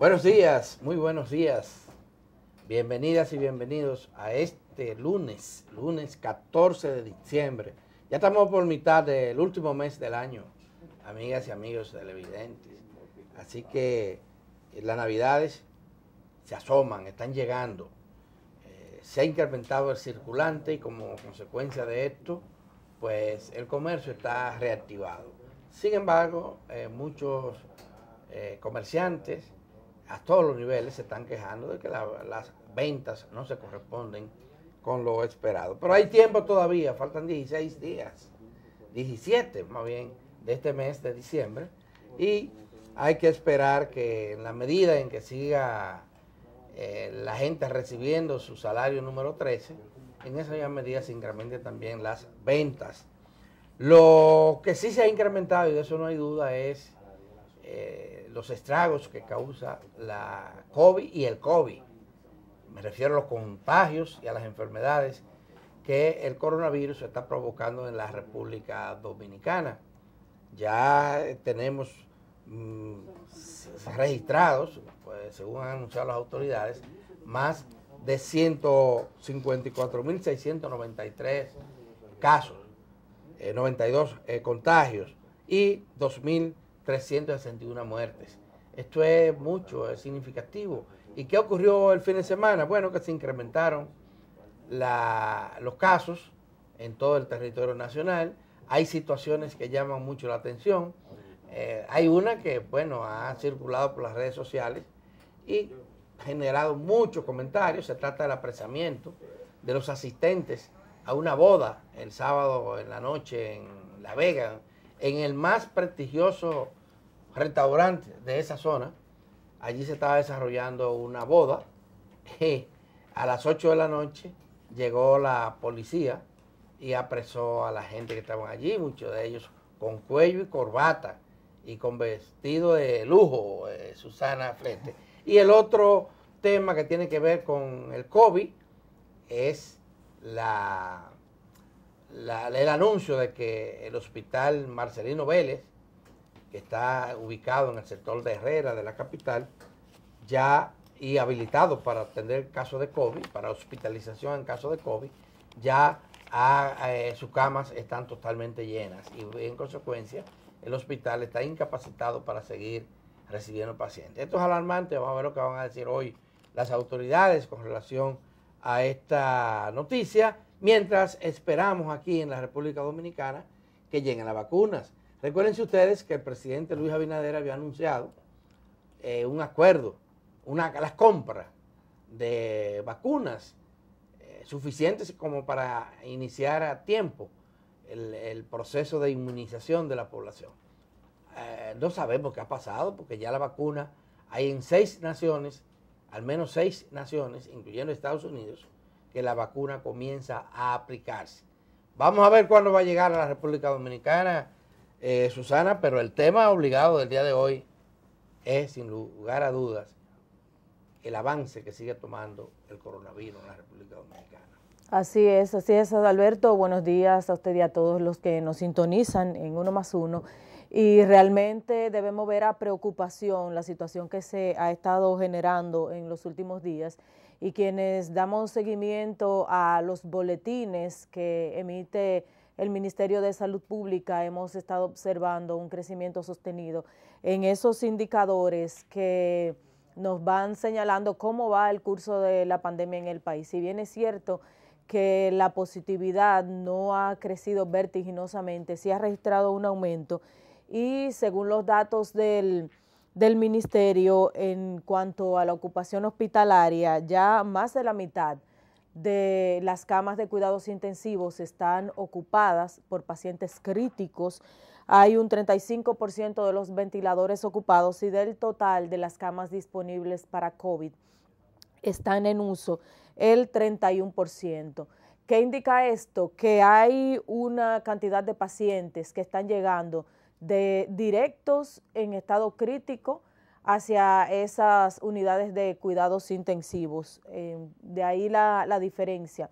Buenos días, muy buenos días. Bienvenidas y bienvenidos a este lunes, lunes 14 de diciembre. Ya estamos por mitad del último mes del año, amigas y amigos televidentes. Así que eh, las navidades se asoman, están llegando. Eh, se ha incrementado el circulante y como consecuencia de esto, pues el comercio está reactivado. Sin embargo, eh, muchos comerciantes a todos los niveles se están quejando de que las ventas no se corresponden con lo esperado. Pero hay tiempo todavía, faltan 16 días, 17 más bien, de este mes de diciembre. Y hay que esperar que en la medida en que siga eh, la gente recibiendo su salario número 13, en esa misma medida se incremente también las ventas. Lo que sí se ha incrementado, y de eso no hay duda, es eh, los estragos que causa la COVID y el COVID. Me refiero a los contagios y a las enfermedades que el coronavirus está provocando en la República Dominicana. Ya eh, tenemos mm, registrados, pues, según han anunciado las autoridades, más de 154.693 casos, 92 eh, contagios y 2.000 361 muertes. Esto es mucho, es significativo. ¿Y qué ocurrió el fin de semana? Bueno, que se incrementaron los casos en todo el territorio nacional. Hay situaciones que llaman mucho la atención. Eh, hay una que, bueno, ha circulado por las redes sociales y generado muchos comentarios. Se trata del apresamiento de los asistentes a una boda el sábado en la noche en La Vega, en el más prestigioso restaurante de esa zona. Allí se estaba desarrollando una boda. A las 8 de la noche llegó la policía y apresó a la gente que estaban allí, muchos de ellos con cuello y corbata y con vestido de lujo, eh, Susana Frente. Y el otro tema que tiene que ver con el COVID es la, el anuncio de que el hospital Marcelino Vélez que está ubicado en el sector de Herrera de la capital, ya y habilitado para atender casos de COVID, para hospitalización en caso de COVID, ya eh, sus camas están totalmente llenas y en consecuencia el hospital está incapacitado para seguir recibiendo pacientes. Esto es alarmante, vamos a ver lo que van a decir hoy las autoridades con relación a esta noticia, mientras esperamos aquí en la República Dominicana que lleguen las vacunas. Recuérdense ustedes que el presidente Luis Abinader había anunciado eh, un acuerdo, una, las compras de vacunas eh, suficientes como para iniciar a tiempo el, proceso de inmunización de la población. Eh, no sabemos qué ha pasado porque ya la vacuna hay en seis naciones, al menos seis naciones, incluyendo Estados Unidos, que la vacuna comienza a aplicarse. Vamos a ver cuándo va a llegar a la República Dominicana eh, Susana, pero el tema obligado del día de hoy es, sin lugar a dudas, el avance que sigue tomando el coronavirus en la República Dominicana. Así es, así es, Alberto. Buenos días a usted y a todos los que nos sintonizan en Uno más Uno. Y realmente debemos ver a preocupación la situación que se ha estado generando en los últimos días y quienes damos seguimiento a los boletines que emite el Ministerio de Salud Pública hemos estado observando un crecimiento sostenido en esos indicadores que nos van señalando cómo va el curso de la pandemia en el país. Si bien es cierto que la positividad no ha crecido vertiginosamente, sí ha registrado un aumento y según los datos del, del ministerio en cuanto a la ocupación hospitalaria, ya más de la mitad de las camas de cuidados intensivos están ocupadas por pacientes críticos. Hay un 35% de los ventiladores ocupados y del total de las camas disponibles para COVID están en uso el 31%. ¿Qué indica esto? Que hay una cantidad de pacientes que están llegando de directos en estado crítico, hacia esas unidades de cuidados intensivos. Eh, de ahí la, diferencia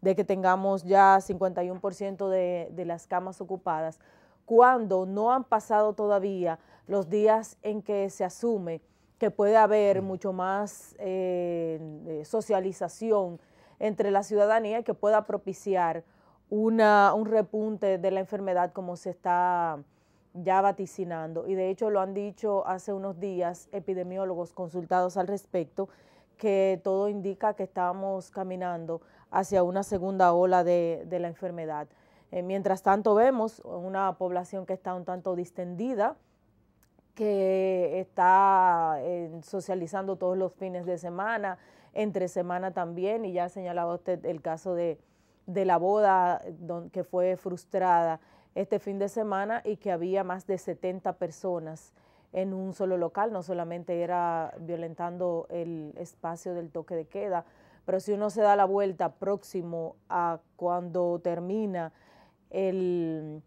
de que tengamos ya 51% de, las camas ocupadas, cuando no han pasado todavía los días en que se asume que puede haber mm. mucho más eh, socialización entre la ciudadanía y que pueda propiciar un repunte de la enfermedad como se está ya vaticinando, y de hecho lo han dicho hace unos días epidemiólogos consultados al respecto, que todo indica que estamos caminando hacia una segunda ola de, la enfermedad. Eh, mientras tanto vemos una población que está un tanto distendida, que está eh, socializando todos los fines de semana, entre semana también, y ya señalaba usted el caso de, de la boda que fue frustrada este fin de semana y que había más de 70 personas en un solo local, no solamente era violentando el espacio del toque de queda, pero si uno se da la vuelta próximo a cuando termina el,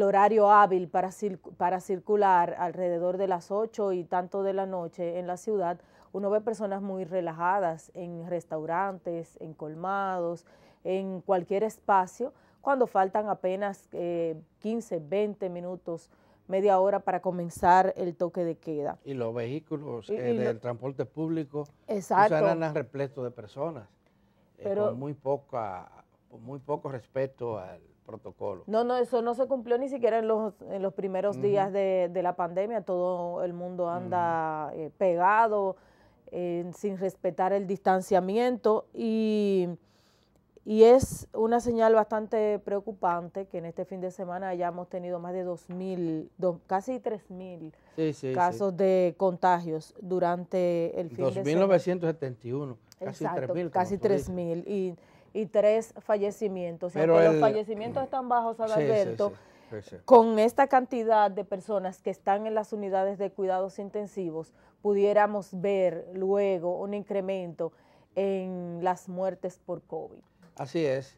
horario hábil para, para circular alrededor de las 8 y tanto de la noche en la ciudad, uno ve personas muy relajadas en restaurantes, en colmados, en cualquier espacio, cuando faltan apenas eh, 15, 20 minutos, media hora para comenzar el toque de queda. Y los vehículos eh, del transporte público están repletos de personas, eh, con muy, poca, muy poco respeto al protocolo. No, no, eso no se cumplió ni siquiera en los, en los primeros días de, la pandemia, todo el mundo anda eh, pegado, sin respetar el distanciamiento y y es una señal bastante preocupante que en este fin de semana hayamos tenido más de 2.000, casi 3.000 casos de contagios durante el fin de semana. 2.971, casi 3.000. Casi 3.000 y, y tres fallecimientos. Pero los fallecimientos están bajos, Alberto, con esta cantidad de personas que están en las unidades de cuidados intensivos, pudiéramos ver luego un incremento en las muertes por COVID. Así es.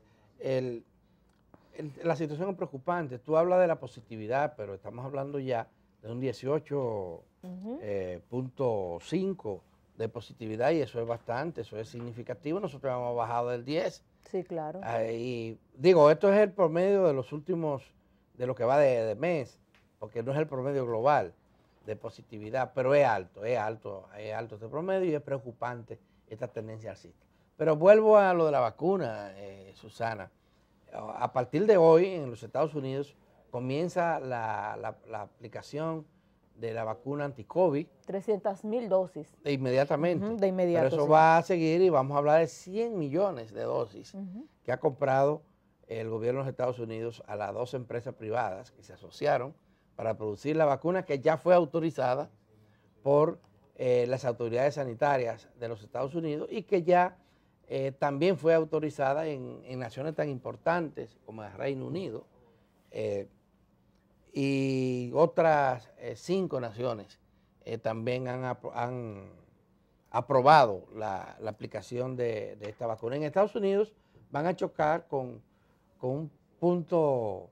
la situación es preocupante. Tú hablas de la positividad, pero estamos hablando ya de un 18.5 eh, de positividad y eso es bastante, eso es significativo. Nosotros hemos bajado del 10. Sí, claro. digo, esto es el promedio de los últimos, de lo que va de, mes, porque no es el promedio global de positividad, pero es alto, es alto, es alto este promedio y es preocupante esta tendencia alcista. Pero vuelvo a lo de la vacuna, eh, Susana. A partir de hoy en los Estados Unidos comienza la, aplicación de la vacuna anti-COVID. 300 mil dosis. De inmediatamente. de inmediato. Pero eso va a seguir y vamos a hablar de 100 millones de dosis que ha comprado el gobierno de los Estados Unidos a las dos empresas privadas que se asociaron para producir la vacuna que ya fue autorizada por eh, las autoridades sanitarias de los Estados Unidos y que ya eh, también fue autorizada en, naciones tan importantes como el Reino Unido eh, y otras eh, cinco naciones también han, aprobado la, aplicación de, esta vacuna. En Estados Unidos van a chocar con, con un punto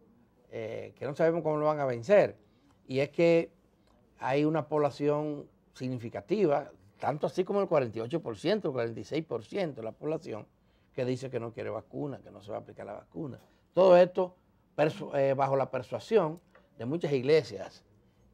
que no sabemos cómo lo van a vencer y es que hay una población significativa tanto así como el 48%, el 46% de la población que dice que no quiere vacuna, que no se va a aplicar la vacuna. Todo esto eh, bajo la persuasión de muchas iglesias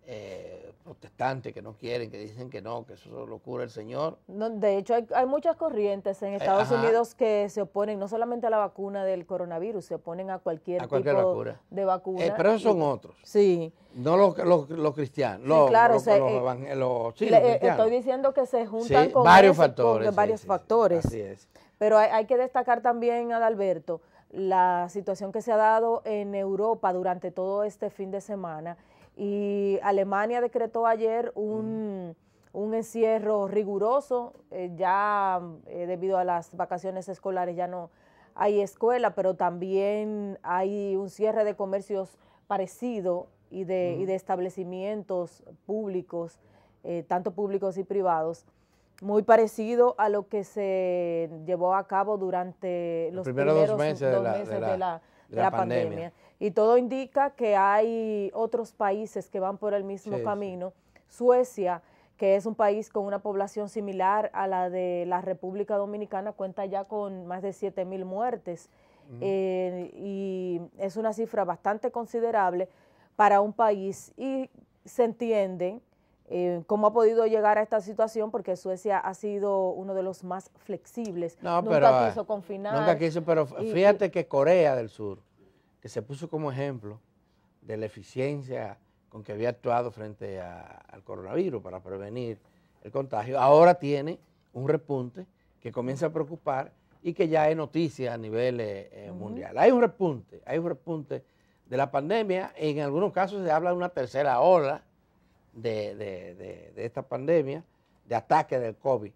eh, protestantes que no quieren, que dicen que no, que eso es locura el Señor. de hecho, hay, muchas corrientes en eh, Estados Unidos que se oponen no solamente a la vacuna del coronavirus, se oponen a cualquier, tipo de vacuna. Eh, pero son otros. Sí. No los, los, cristianos, eh, los, sí, Estoy diciendo que se juntan con varios factores. varios factores. Así es. Pero hay, hay que destacar también, Adalberto, la situación que se ha dado en Europa durante todo este fin de semana y Alemania decretó ayer un, encierro riguroso, eh, ya eh, debido a las vacaciones escolares ya no hay escuela, pero también hay un cierre de comercios parecido y de, y de establecimientos públicos, eh, tanto públicos y privados, muy parecido a lo que se llevó a cabo durante los, primeros, dos meses, de la, de la, pandemia y todo indica que hay otros países que van por el mismo camino. Suecia, que es un país con una población similar a la de la República Dominicana, cuenta ya con más de 7 mil muertes. Mm. Eh, y es una cifra bastante considerable para un país y se entiende eh, cómo ha podido llegar a esta situación porque Suecia ha sido uno de los más flexibles. nunca quiso eh, confinar. Nunca quiso, pero fíjate que Corea del Sur se puso como ejemplo de la eficiencia con que había actuado frente al coronavirus para prevenir el contagio, ahora tiene un repunte que comienza a preocupar y que ya hay noticia a nivel eh, eh, mundial. Hay un repunte, hay un repunte de la pandemia, y en algunos casos se habla de una tercera ola de, esta pandemia, de ataque del COVID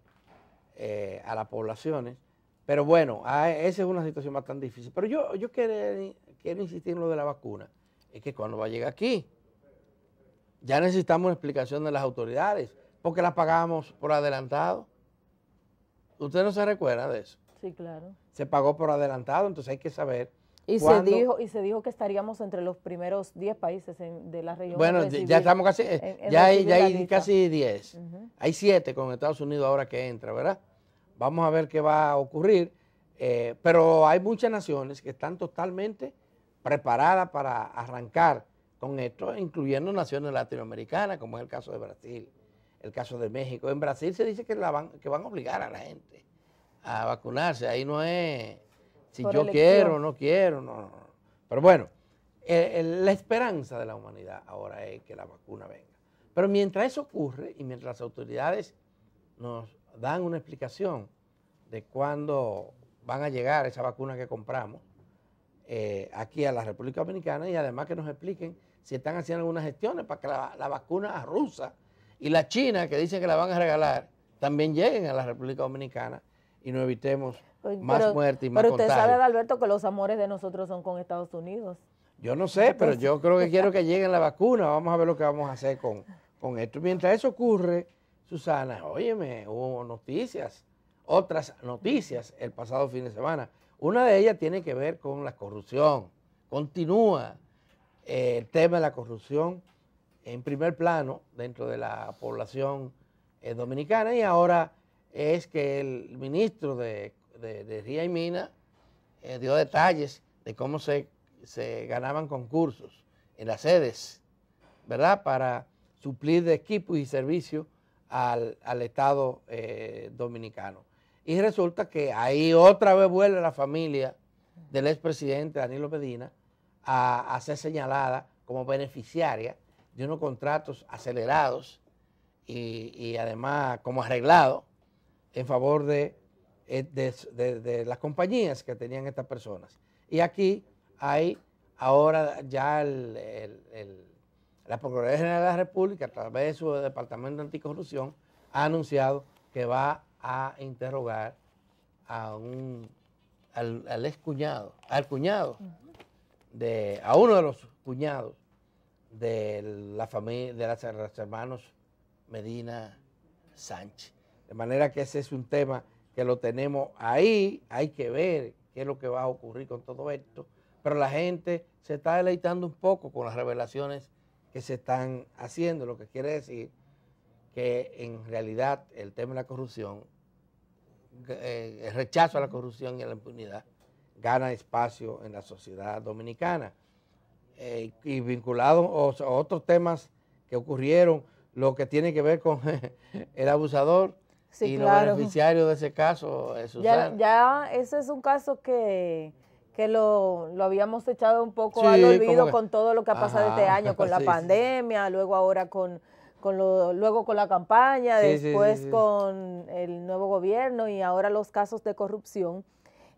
eh, a las poblaciones, pero bueno, ah, esa es una situación bastante difícil. Pero yo, yo quiero insistir en lo de la vacuna, es que cuando va a llegar aquí, ya necesitamos una explicación de las autoridades, porque la pagamos por adelantado. ¿Usted no se recuerda de eso? Sí, claro. Se pagó por adelantado, entonces hay que saber. Y se dijo y se dijo que estaríamos entre los primeros 10 países de la región. Bueno, ya estamos casi, ya, hay, casi 10. Hay 7 con Estados Unidos ahora que entra, ¿verdad? Vamos a ver qué va a ocurrir. Eh, pero hay muchas naciones que están totalmente preparada para arrancar con esto, incluyendo naciones latinoamericanas, como es el caso de Brasil, el caso de México. En Brasil se dice que, la van, que van a obligar a la gente a vacunarse. Ahí no es si yo quiero o no quiero. No, Pero bueno, la esperanza de la humanidad ahora es que la vacuna venga. Pero mientras eso ocurre y mientras las autoridades nos dan una explicación de cuándo van a llegar esa vacuna que compramos, eh, aquí a la República Dominicana y además que nos expliquen si están haciendo algunas gestiones para que la, vacuna rusa y la china, que dicen que la van a regalar, también lleguen a la República Dominicana y no evitemos pues, más muertes y más Pero usted sabe, Alberto, que los amores de nosotros son con Estados Unidos. Yo no sé, pero yo creo que quiero que lleguen la vacuna. Vamos a ver lo que vamos a hacer con, con esto. Mientras eso ocurre, Susana, óyeme, hubo noticias, otras noticias el pasado fin de semana. Una de ellas tiene que ver con la corrupción. Continúa eh, el tema de la corrupción en primer plano dentro de la población eh, dominicana y ahora es que el ministro de, de, Ría y Mina eh, dio detalles de cómo se, se, ganaban concursos en las sedes, ¿verdad? Para suplir de equipos y servicios al Estado dominicano. Y resulta que ahí otra vez vuelve la familia del expresidente Danilo Medina a, ser señalada como beneficiaria de unos contratos acelerados y, además como arreglado en favor eh, de, de, las compañías que tenían estas personas. Y aquí hay ahora ya la Procuraduría General de la República, a través de su Departamento de Anticorrupción, ha anunciado que va a interrogar a un, al, al cuñado, al cuñado, de, a uno de los cuñados de la familia, de las, hermanos Medina Sánchez. De manera que ese es un tema que lo tenemos ahí, hay que ver qué es lo que va a ocurrir con todo esto, pero la gente se está deleitando un poco con las revelaciones que se están haciendo, lo que quiere decir que en realidad el tema de la corrupción, eh, el rechazo a la corrupción y a la impunidad gana espacio en la sociedad dominicana. Eh, y vinculado a, otros temas que ocurrieron, lo que tiene que ver con el abusador y los beneficiarios de ese caso. Eh, ya, ya, ese es un caso que, lo, lo, habíamos echado un poco al olvido con todo lo que ha pasado este año, con la pandemia, luego ahora con luego con la campaña, después con el nuevo gobierno y ahora los casos de corrupción.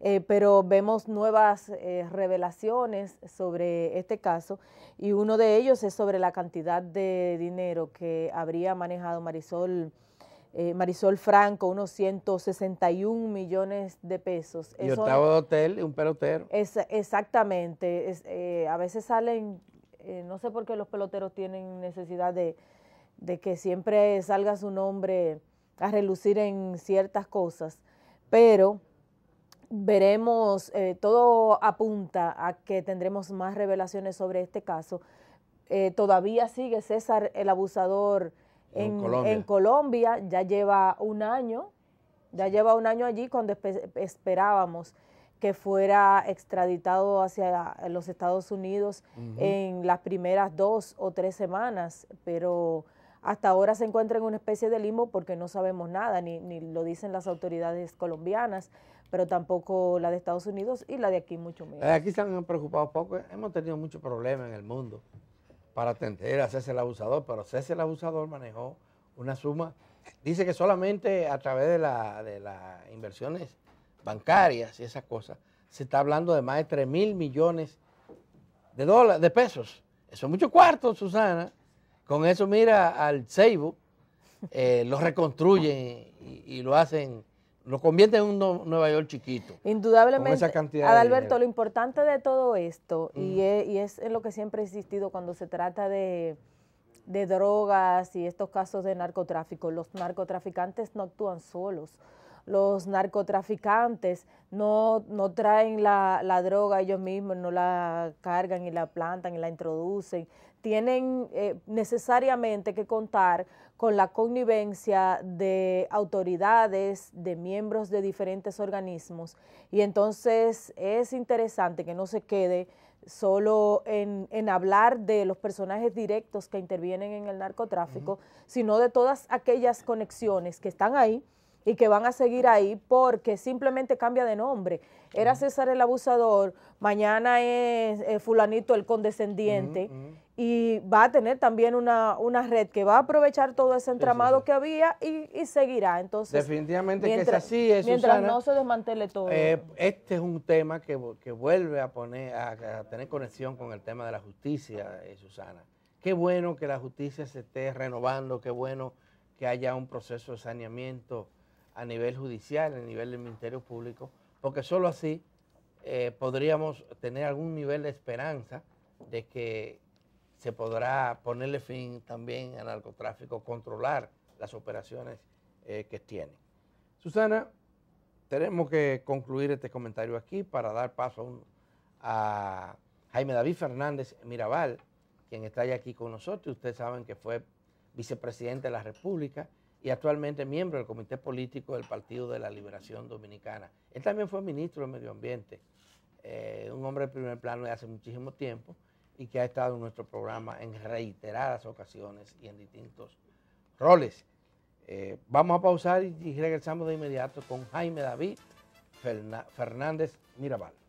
Eh, pero vemos nuevas eh, revelaciones sobre este caso y uno de ellos es sobre la cantidad de dinero que habría manejado Marisol eh, Marisol Franco, unos 161 millones de pesos. Y octavo de hotel y un pelotero. Es, exactamente. a veces salen, no sé por qué los peloteros tienen necesidad de, de que siempre salga su nombre a relucir en ciertas cosas, pero veremos, eh, todo apunta a que tendremos más revelaciones sobre este caso. Eh, todavía sigue César el abusador en, Colombia. ya lleva un año, ya lleva un año allí cuando esperábamos que fuera extraditado hacia los Estados Unidos en las primeras dos o tres semanas, pero hasta ahora se encuentra en una especie de limbo porque no sabemos nada, ni, lo dicen las autoridades colombianas, pero tampoco la de Estados Unidos y la de aquí mucho menos. Aquí se han preocupado poco, eh, hemos tenido muchos problemas en el mundo para atender a César el Abusador, pero César el Abusador manejó una suma, dice que solamente a través de las inversiones bancarias y esas cosas, se está hablando de más de 3 mil millones de dólares, de pesos. Eso es mucho cuarto, Susana con eso mira al Ceibo, eh, lo reconstruyen y, lo hacen, lo convierten en un Nueva York chiquito. Indudablemente, Adalberto, lo importante de todo esto, e, y, es, en lo que siempre he existido cuando se trata de, de drogas y estos casos de narcotráfico, los narcotraficantes no actúan solos los narcotraficantes no, no traen la, droga ellos mismos, no la cargan y la plantan y la introducen. Tienen eh, necesariamente que contar con la connivencia de autoridades, de miembros de diferentes organismos. Y entonces es interesante que no se quede solo en, hablar de los personajes directos que intervienen en el narcotráfico, sino de todas aquellas conexiones que están ahí, y que van a seguir ahí porque simplemente cambia de nombre. Era César el abusador, mañana es eh, fulanito el condescendiente y va a tener también una, red que va a aprovechar todo ese entramado que había y, seguirá. Entonces, Definitivamente mientras, es Mientras no se desmantele todo. Eh, este es un tema que, vuelve a, poner, a, tener conexión con el tema de la justicia, eh, Susana. Qué bueno que la justicia se esté renovando, qué bueno que haya un proceso de saneamiento a nivel judicial, a nivel del Ministerio Público, porque solo así eh, podríamos tener algún nivel de esperanza de que se podrá ponerle fin también al narcotráfico, controlar las operaciones eh, que tiene. Susana, tenemos que concluir este comentario aquí para dar paso a, Jaime David Fernández Mirabal, quien está ya aquí con nosotros. Ustedes saben que fue vicepresidente de la República y actualmente miembro del Comité Político del Partido de la Liberación Dominicana. Él también fue ministro de Medio Ambiente, eh, un hombre de primer plano de hace muchísimo tiempo y que ha estado en nuestro programa en reiteradas ocasiones y en distintos roles. Eh, vamos a pausar y regresamos de inmediato con Jaime David Fernández Mirabal.